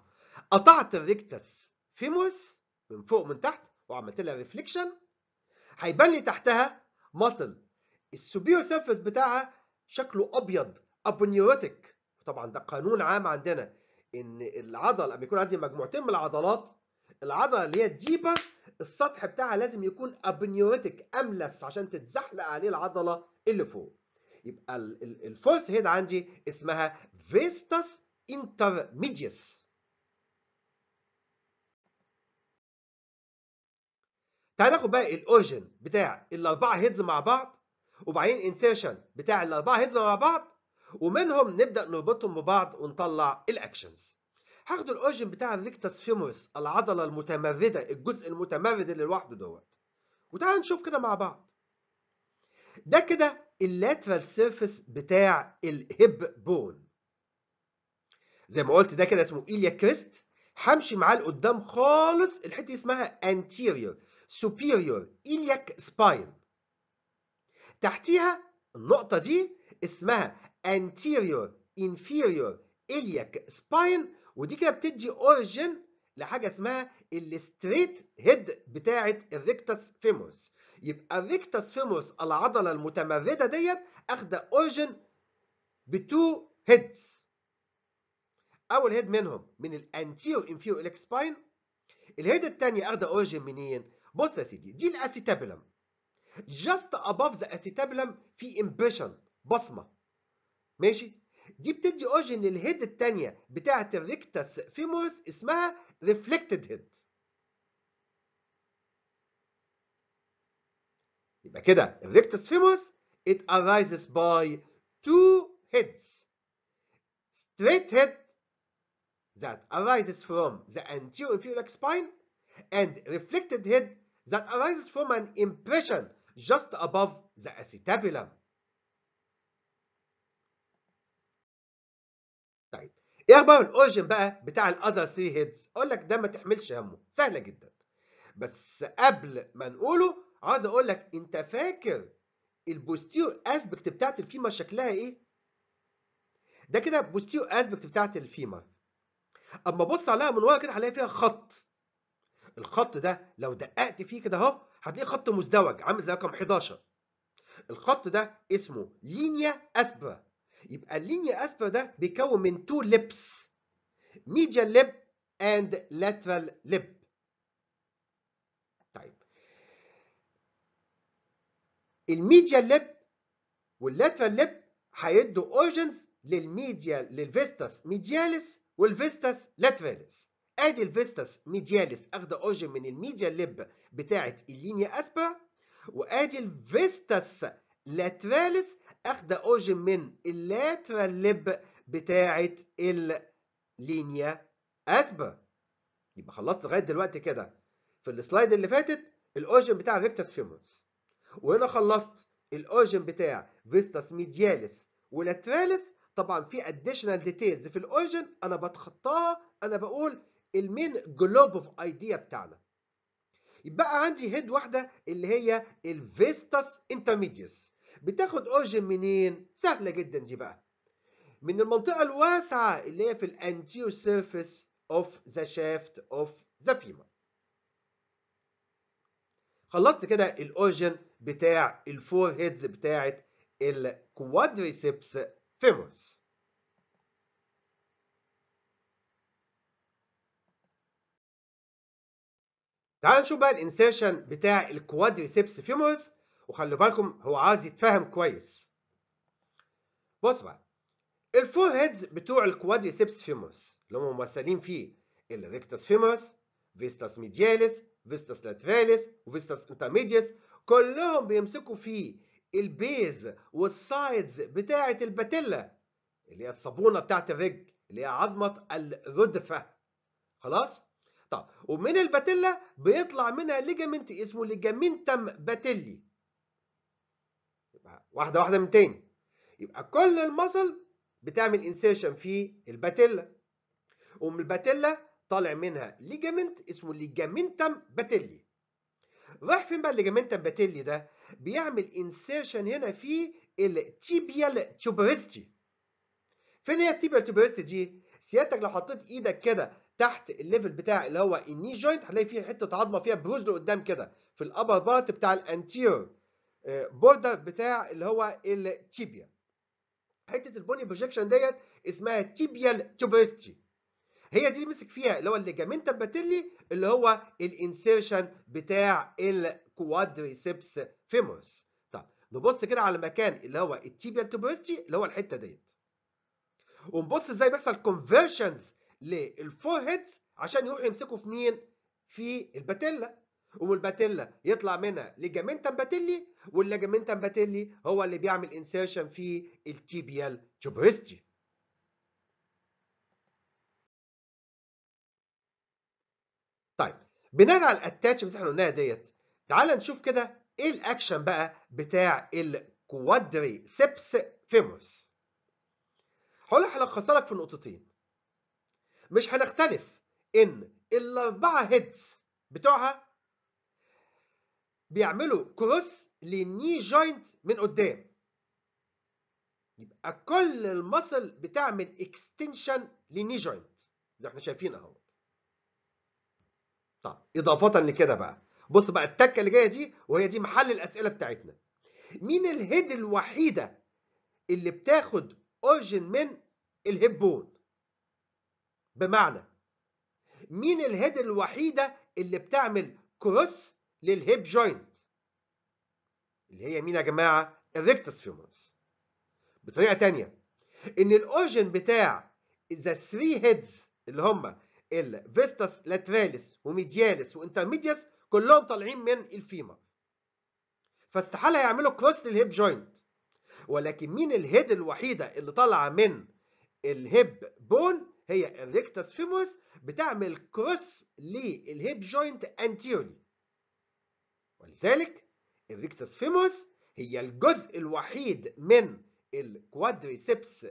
قطعت الريكتس فيموس من فوق ومن تحت وعملت لها ريفليكشن هيبان لي تحتها ماسل السوبيو سيرفيس بتاعها شكله ابيض ابونيوتيك طبعا ده قانون عام عندنا ان العضله لما يكون عندي مجموعتين من العضلات العضله اللي هي الديبر السطح بتاعها لازم يكون ابنيوتيك املس عشان تتزحلق عليه العضله اللي فوق يبقى الفيرست هيد عندي اسمها فيستاس انترميديس تعال ناخد بقى الاوريجن بتاع الاربعه هيدز مع بعض وبعدين انسيرشن بتاع الاربعه هيدز مع بعض ومنهم نبدا نربطهم ببعض ونطلع الاكشنز هاخد الاوجن بتاع الريكتاس فيموريس العضله المتمرده الجزء المتمرد اللي لوحده دوت وتعال نشوف كده مع بعض ده كده اللاترال سيرفيس بتاع الهيب بون زي ما قلت ده كده اسمه ايليا كريست همشي معاه لقدام خالص الحته اسمها anterior superior iliac spine تحتيها النقطه دي اسمها anterior inferior iliac spine ودي كده بتدي اوريجن لحاجه اسمها الستريت هيد بتاعه الريكتس فيمورس يبقى الريكتس فيمورس العضله المتمرده ديت اخده اوريجن بتو هيدز اول هيد منهم من الانتيو انفيو اليك الهيد الثانيه اخده اوريجن منين بص يا سيدي دي الاسيتابلم جاست اباف ذا اسيتابلم في امبريشن بصمه ماشي دي بتدي اوجن للهيد التانية بتاعه الريكتاس فيموس اسمها ريفلكتد هيد يبقى كده الريكتاس فيموس it arises by two heads straight head that arises from the anterior inferior spine and reflected head that arises from an impression just above the acetabulum ايه اخبار الاورجن بقى بتاع الاذر 3 هيدز اقول لك ده ما تحملش همه سهله جدا بس قبل ما نقوله عاوز اقول لك انت فاكر البوستيو اسبكت بتاعت الفيمر شكلها ايه ده كده بوستيو اسبكت بتاعت الفيمر اما بص عليها من ورا كده هلاقي فيها خط الخط ده لو دققت فيه كده اهو هتلاقيه خط مزدوج عامل زي رقم 11 الخط ده اسمه لينيا اسبرا يبقى اللينيا اسبا ده بيكون من تو ليبس ميديال ليب اند لاترال ليب طيب الميديال ليب واللاترال ليب هيدوا اورجنز للميديال للفيستاس ميدياليس والفيستاس لاتراليس ادي الفيستاس ميدياليس اخده اورجن من الميديال ليب بتاعه اللينيا اسبا وادي الفيستاس لاتراليس اخد اوجن من اللاترال لب بتاعه اللينيا اسبا يبقى خلصت لغايه دلوقتي كده في السلايد اللي فاتت الاوجن بتاع فيكتاس فيمورس وهنا خلصت الاوجن بتاع فيستاس ميدياليس ولاتراليس طبعا في اديشنال ديتيلز في الاوجن انا بتخطاها انا بقول المين جلوب اوف ايديا بتاعنا يبقى عندي هيد واحده اللي هي الفيستاس انترميديس بتاخد اوجن منين؟ سهلة جدا دي بقى من المنطقة الواسعة اللي هي في الانتيو سيرفيس اوف ذا شافت اوف ذا فيما خلصت كده الاوجن بتاع الفور هيدز بتاعت الكوادريسبس فيموس تعال نشوف بقى الانسيرشن بتاع الكوادريسبس فيموس وخلوا بالكم هو عايز يتفهم كويس بص بقى الفور هيدز بتوع الكوادريسبس فيموس اللي هم ممثلين فيه الريكتس فيموس فيستاس ميدياليس فيستاس لاتراليس وفيستاس انترميديس كلهم بيمسكوا فيه البيز والسايدز بتاعه الباتيلا اللي هي الصابونه بتاعه الرجل اللي هي عظمه الردفه خلاص طب ومن الباتيلا بيطلع منها ليجامنت اسمه ليجامنتم باتيلي واحدة واحدة من تاني يبقى كل المصل بتعمل انسيشن في الباتيلا ومن الباتيلا طالع منها ليجامنت اسمه ليجامنتم باتيلي راح فين بقى الليجامنتم باتيلي ده بيعمل انسيشن هنا في التيبيال توبرستي فين هي التيبيال توبرستي دي سيادتك لو حطيت ايدك كده تحت الليفل بتاع اللي هو الني جوينت هتلاقي فيه حته عظمه فيها بروز لقدام كده في الابر بارت بتاع الانتيرور بوردر بتاع اللي هو التيبيا حته البوني بروجكشن ديت اسمها تيبيال توبرستي هي دي مسك فيها اللي هو الليجامنت باتيلي اللي هو الانسيرشن بتاع الكوادريسبس فيمورس طب نبص كده على المكان اللي هو التيبيال توبرستي اللي هو الحته ديت ونبص ازاي بيحصل كونفرشنز للفور هيدز عشان يروحوا يمسكوا في مين في الباتيلا والباتيلا يطلع منها ليجامنتم باتيلي والليجامنتم باتيلي هو اللي بيعمل انسيرشن في التيبيال تيوبرستي طيب بناء على الاتاتش اللي احنا قلناها ديت تعال نشوف كده ايه الاكشن بقى بتاع الكوادري سيبس فيموس هقول هلخصها لك في نقطتين مش هنختلف ان الاربعه هيدز بتوعها بيعملوا كروس للني جوينت من قدام يبقى كل المصل بتعمل اكستنشن للني جوينت زي احنا شايفين اهوت طب اضافه لكده بقى بص بقى التكه اللي جايه دي وهي دي محل الاسئله بتاعتنا مين الهيد الوحيده اللي بتاخد اوجن من الهبون بمعنى مين الهيد الوحيده اللي بتعمل كروس للهيب جوينت اللي هي مين يا جماعه؟ الريكتس فيمورس بطريقه تانية ان الاوجن بتاع ذا 3 هيدز اللي هم الفيستاس لاتراليس وميدياليس وانترميدياس كلهم طالعين من الفيمر فاستحاله يعملوا كروس للهيب جوينت ولكن مين الهيد الوحيده اللي طالعه من الهيب بون هي الريكتس فيموس بتعمل كروس للهيب جوينت انتيوري ولذلك الريكتس فيموس هي الجزء الوحيد من الكوادريسبس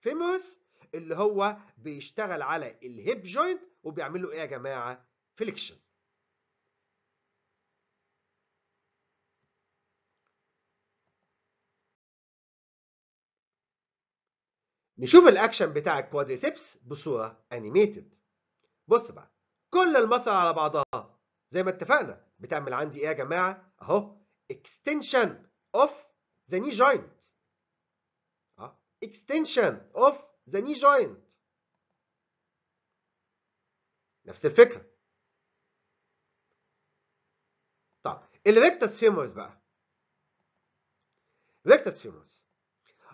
فيموس اللي هو بيشتغل على الهيب جوينت وبيعمل له ايه يا جماعه؟ فليكشن. نشوف الاكشن بتاع الكوادريسبس بصوره انيميتد. بص بقى كل المسار على بعضها زي ما اتفقنا بتعمل عندي ايه يا جماعه اهو extension of the knee joint اه extension of the knee joint نفس الفكره طب الريكتس فيمورس بقى ريكتس فيمورس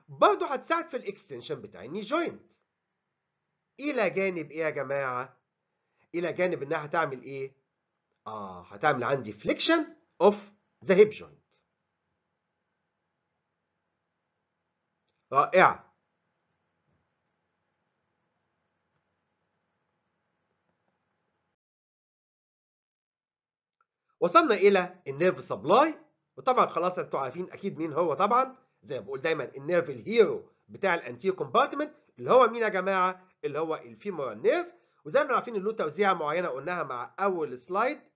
برضه هتساعد في الاكستنشن بتاع الني جوينت الى جانب ايه يا جماعه الى جانب انها هتعمل ايه اه هتعمل عندي فليكشن اوف ذا هيب جوينت رائعه وصلنا الى النيرف سبلاي وطبعا خلاص انتوا عارفين اكيد مين هو طبعا زي ما بقول دايما النيرف الهيرو بتاع الانتير كومبارتمنت اللي هو مين يا جماعه اللي هو الفيمورال نيرف وزي ما عارفين له توزيعه معينه قلناها مع اول سلايد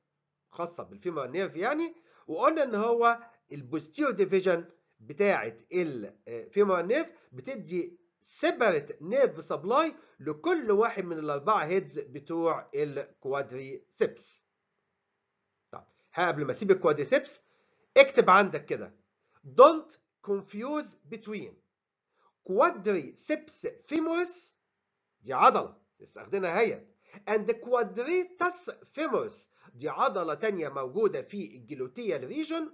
خاصه بالفيما نيرف يعني وقلنا ان هو البوستيرو ديفيجن بتاعه الفيما آه، نيرف بتدي سيبريت نيرف سبلاي لكل واحد من الاربعه هيدز بتوع الكوادريسبس طب قبل ما اسيب الكوادريسبس اكتب عندك كده don't confuse between quadriceps femoris دي عضله لسه هي and quadratus femoris دي عضلة تانية موجودة في الجلوتيال ريجن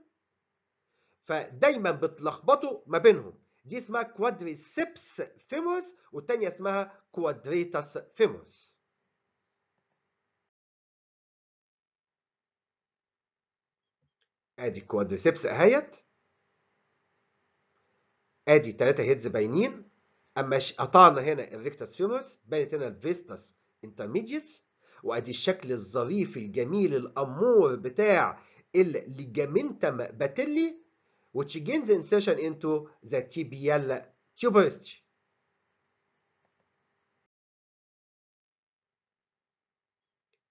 فدايما بتلخبطوا ما بينهم دي اسمها كوادريسبس فيموس والتانية اسمها كوادريتاس فيموس ادي كوادريسبس اهيت ادي تلاتة هيدز باينين اما قطعنا هنا الريكتاس فيموس بانت هنا الفيستاس انترميديتس وادي الشكل الظريف الجميل الامور بتاع الليجامنتم باتيلي which gains insertion into the tibial tuberosity.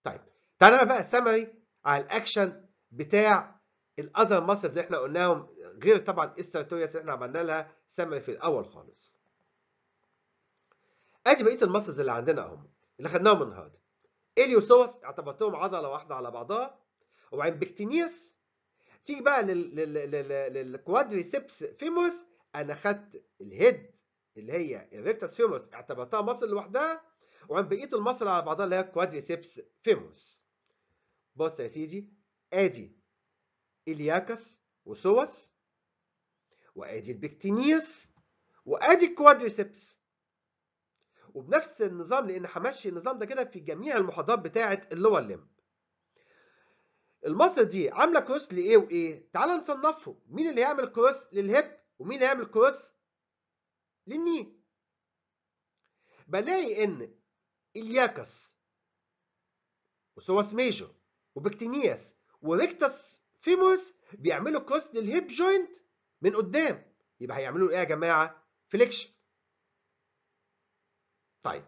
طيب تعالى بقى سمري على الاكشن بتاع الاذر ماسلز اللي احنا قلناهم غير طبعا السيرتوريس اللي احنا عملنا لها سمري في الاول خالص. ادي بقيه الماسلز اللي عندنا اهم اللي خدناهم النهارده. اليوسوس اعتبرتهم عضله واحده على بعضها وبعدين بكتينيوس تيجي بقى للكوادريسبس فيموس انا خدت الهيد اللي هي الريكتس فيموس اعتبرتها مصل لوحدها وعن بقيه المصل على بعضها اللي هي الكوادريسبس فيموس بص يا سيدي ادي الياكس وسوس وادي البكتينيوس وادي الكوادريسبس وبنفس النظام لان همشي النظام ده كده في جميع المحاضرات بتاعه اللور لمب. المصر دي عامله كروس لايه وايه تعال نصنفهم مين اللي هيعمل كروس للهب ومين اللي هيعمل كروس للني بلاقي ان الياكس وسوس ميجور وبكتينياس وريكتس فيموس بيعملوا كروس للهيب جوينت من قدام يبقى هيعملوا ايه يا جماعه فليكشن طيب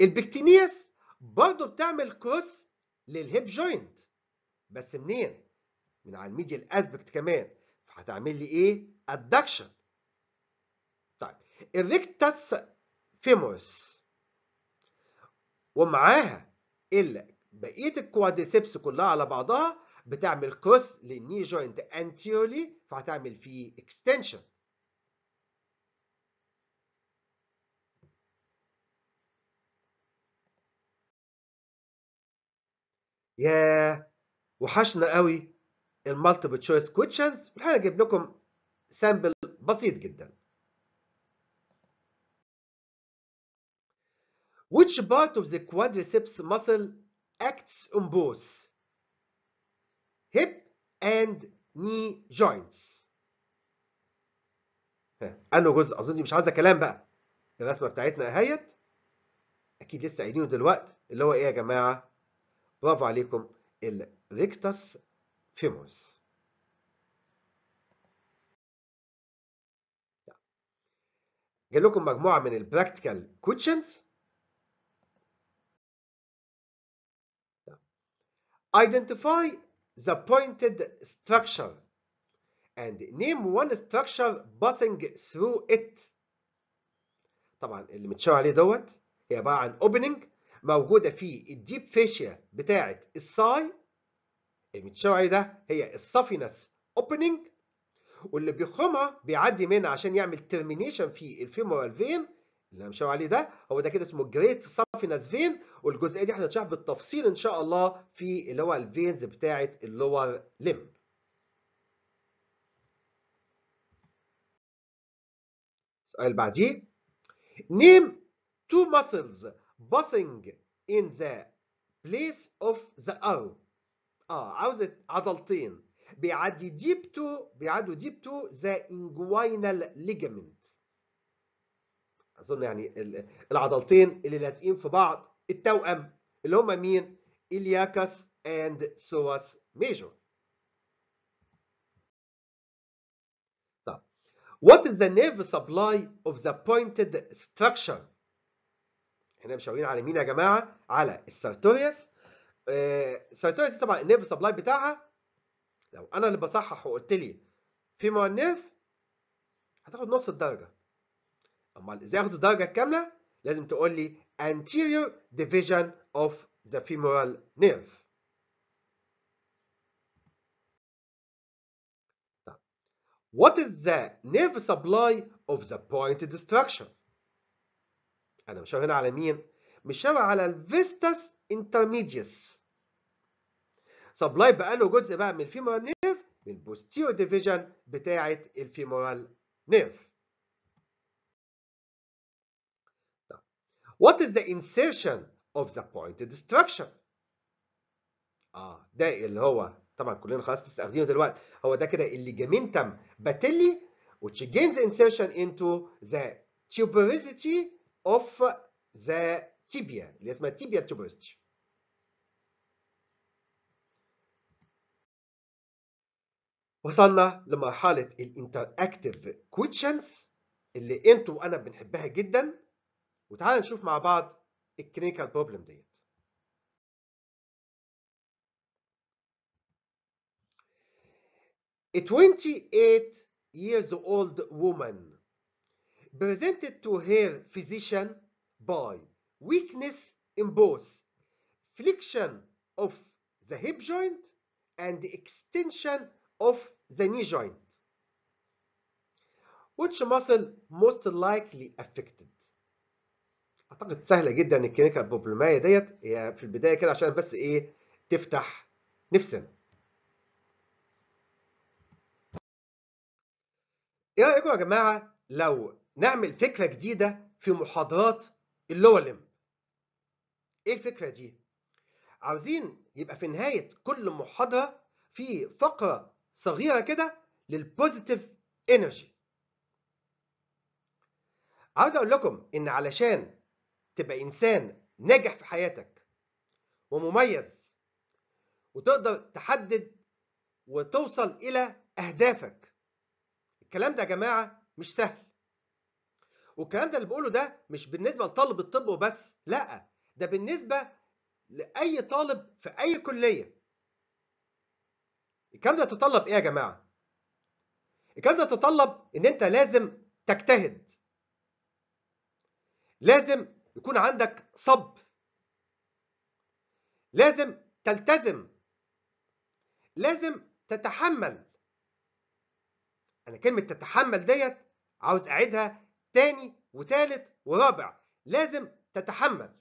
البكتينيس برضه بتعمل كروس للهيب جوينت بس منين؟ من على الميديال اسبكت كمان فهتعمل لي ايه؟ ادكشن طيب الريكتاس فيموس ومعاها بقيه الكوادريسبس كلها على بعضها بتعمل كروس للني جوينت انتيورلي فهتعمل فيه اكستنشن ياه وحشنا قوي المالتيبل تشويس كويتشنز والحقيقه اجيب لكم سامبل بسيط جدا Which part of the quadriceps muscle acts on both hip and knee joints انه جزء اظن مش عايزه كلام بقى الرسمه بتاعتنا اهيت اكيد لسه قايلينه دلوقتي اللي هو ايه يا جماعه برافو عليكم الريكتاس فيموس جاي لكم مجموعه من البراكتيكال كوتشنز Identify the pointed structure and name one structure passing through it. طبعا اللي متشاور عليه دوت هي عباره عن opening موجوده في الديب فيشيا بتاعه الساي المتشوعي ده هي السافينس اوبننج واللي بيخرمها بيعدي منها عشان يعمل ترمينيشن في الفيمورال فين اللي انا مشاور عليه ده هو ده كده اسمه جريت سافينس فين والجزئيه دي هتتشرح بالتفصيل ان شاء الله في اللي هو الفينز بتاعه اللور ليم. السؤال بعديه نيم تو muscles Bossing in the place of the arrow. اه عاوزة عضلتين بيعدي ديب تو بيعدوا ديب تو ذا inguinal ligament. اظن يعني العضلتين اللي لازقين في بعض التوأم اللي هم مين؟ الياكس اند سواس ميجور طب What is the nerve supply of the pointed structure? احنا مشاورين على مين يا جماعه؟ على السارتوريوس آه، السرتوريس طبعا النيرف سبلاي بتاعها لو انا اللي بصحح وقلت لي فيمور نيرف هتاخد نص الدرجه امال ازاي اخد الدرجه الكامله؟ لازم تقول لي anterior division of the femoral nerve طيب، What is the nerve supply of the point structure? انا مش هنا على مين مش على الفيستاس انترميديوس سبلاي بقى له جزء بقى من الفيمورال نيرف من البوستيرو ديفيجن بتاعه الفيمورال نيرف What is the insertion of the pointed structure? اه ده اللي هو طبعا كلنا خلاص تستخدمه دلوقتي هو ده كده الليجامنتم باتيلي which gains insertion into the tuberosity of the tibia اللي اسمها tibia tuberosity وصلنا لمرحلة interactive كويتشنز اللي انتوا وانا بنحبها جدا وتعالى نشوف مع بعض الكلينيكال بروبلم ديت A 28 years old woman presented to her physician by weakness in both flexion of the hip joint and extension of the knee joint. Which muscle most likely affected? اعتقد سهله جدا الكلينيكال بروبلمايه ديت هي في البدايه كده عشان بس ايه تفتح نفسنا. ايه رايكم يا جماعه لو نعمل فكرة جديدة في محاضرات لم ايه الفكرة دي؟ عاوزين يبقى في نهاية كل محاضرة في فقرة صغيرة كده للبوزيتيف انرجي عاوز اقول لكم ان علشان تبقى انسان ناجح في حياتك ومميز وتقدر تحدد وتوصل الى اهدافك الكلام ده يا جماعه مش سهل والكلام ده اللي بقوله ده مش بالنسبه لطالب الطب وبس لا ده بالنسبه لاي طالب في اي كليه الكلام ده يتطلب ايه يا جماعه الكلام ده يتطلب ان انت لازم تجتهد لازم يكون عندك صب لازم تلتزم لازم تتحمل انا كلمه تتحمل ديت عاوز اعيدها تاني وتالت ورابع لازم تتحمل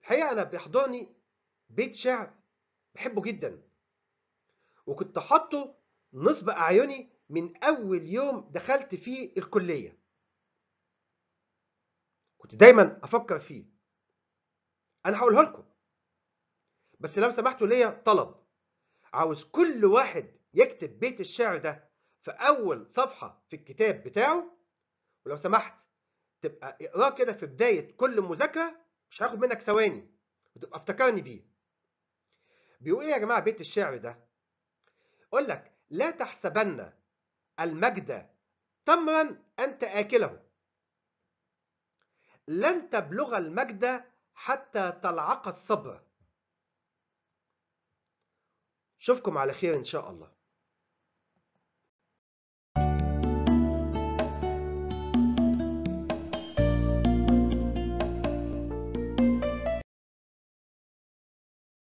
الحقيقة أنا بيحضرني بيت شعر بحبه جدا وكنت حاطه نصب أعيني من أول يوم دخلت فيه الكلية كنت دايما أفكر فيه أنا هقوله لكم بس لو سمحتوا ليا طلب عاوز كل واحد يكتب بيت الشعر ده في اول صفحه في الكتاب بتاعه ولو سمحت تبقى اقراه كده في بدايه كل مذاكره مش هاخد منك ثواني وتبقى افتكرني بيه بيقول ايه يا جماعه بيت الشعر ده يقول لك لا تحسبن المجد تمرا انت اكله لن تبلغ المجد حتى تلعق الصبر اشوفكم على خير ان شاء الله